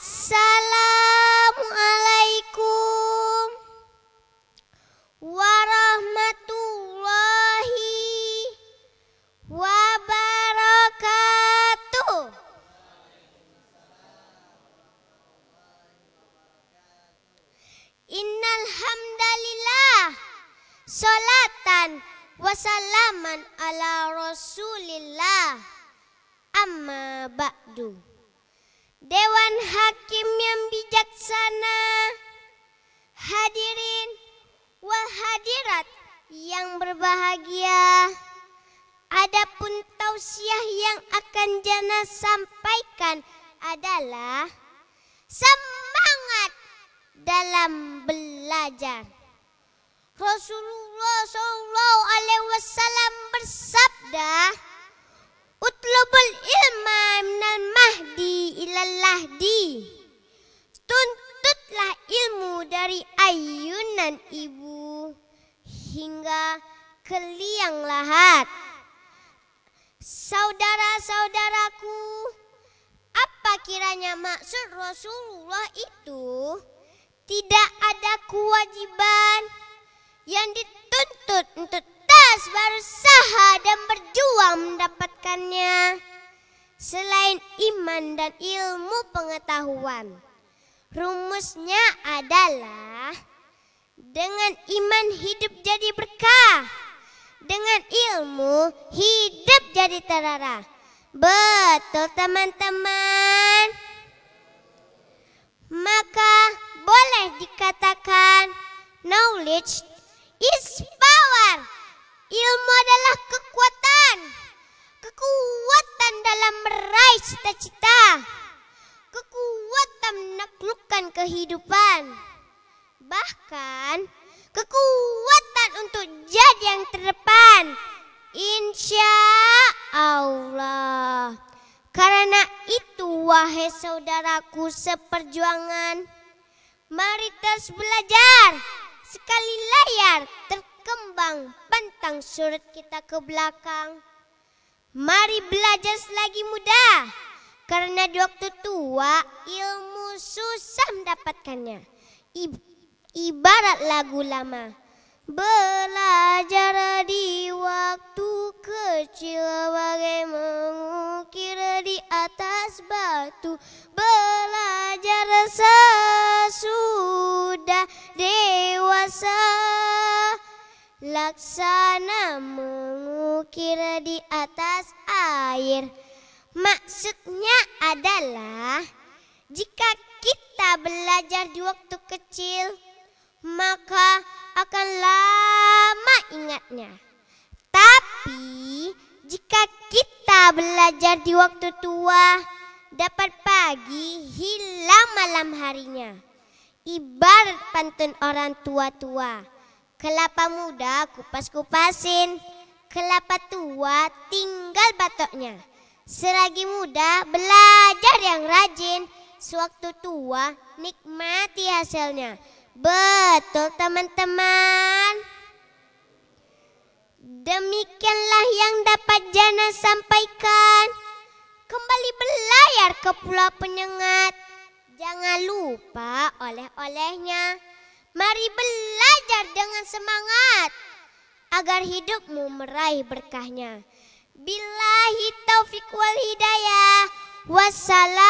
Assalamualaikum warahmatullahi wabarakatuh. Innal hamdalillah salatan wasalaman ala rasulillah amma ba'du. Dewa hakim yang bijaksana Hadirin wal hadirat yang berbahagia Adapun tausiah yang akan Jana sampaikan adalah Semangat dalam belajar Rasulullah SAW Tuntutlah ilmu dari ayunan ibu hingga ke liang lahat. Saudara-saudaraku, apa kiranya maksud Rasulullah itu? Tidak ada kewajiban yang dituntut untuk terus berusaha dan berjuang mendapatkannya selain iman dan ilmu pengetahuan. Rumusnya adalah dengan iman hidup jadi berkah. Dengan ilmu hidup jadi terarah. Betul teman-teman. Maka boleh dikatakan knowledge is power. Ilmu adalah kekuatan. Kekuatan dalam meraih cita-cita menaklukkan kehidupan. Bahkan kekuatan untuk jadi yang terdepan. Insya Allah. Karena itu wahai saudaraku seperjuangan, mari terus belajar, sekali layar terkembang pantang surut kita ke belakang. Mari belajar selagi muda, karena di waktu tua ilmu susah mendapatkannya. Ibarat lagu lama. Belajar di waktu kecil bagai mengukir di atas batu. Belajar sesudah dewasa. Laksana mengukir di atas air. Maksudnya adalah jika kita belajar di waktu kecil, maka akan lama ingatnya. Tapi jika kita belajar di waktu tua, dapat pagi hilang malam harinya. Ibarat pantun orang tua-tua, kelapa muda kupas-kupasin, kelapa tua tinggal batoknya. Seragi muda belajar yang rajin, sewaktu tua nikmati hasilnya. Betul teman-teman. Demikianlah yang dapat Jana sampaikan. Kembali berlayar ke pulau penyengat. Jangan lupa oleh-olehnya. Mari belajar dengan semangat agar hidupmu meraih berkahnya. Bila hitau wal hidayah. Wassalam.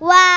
Wow.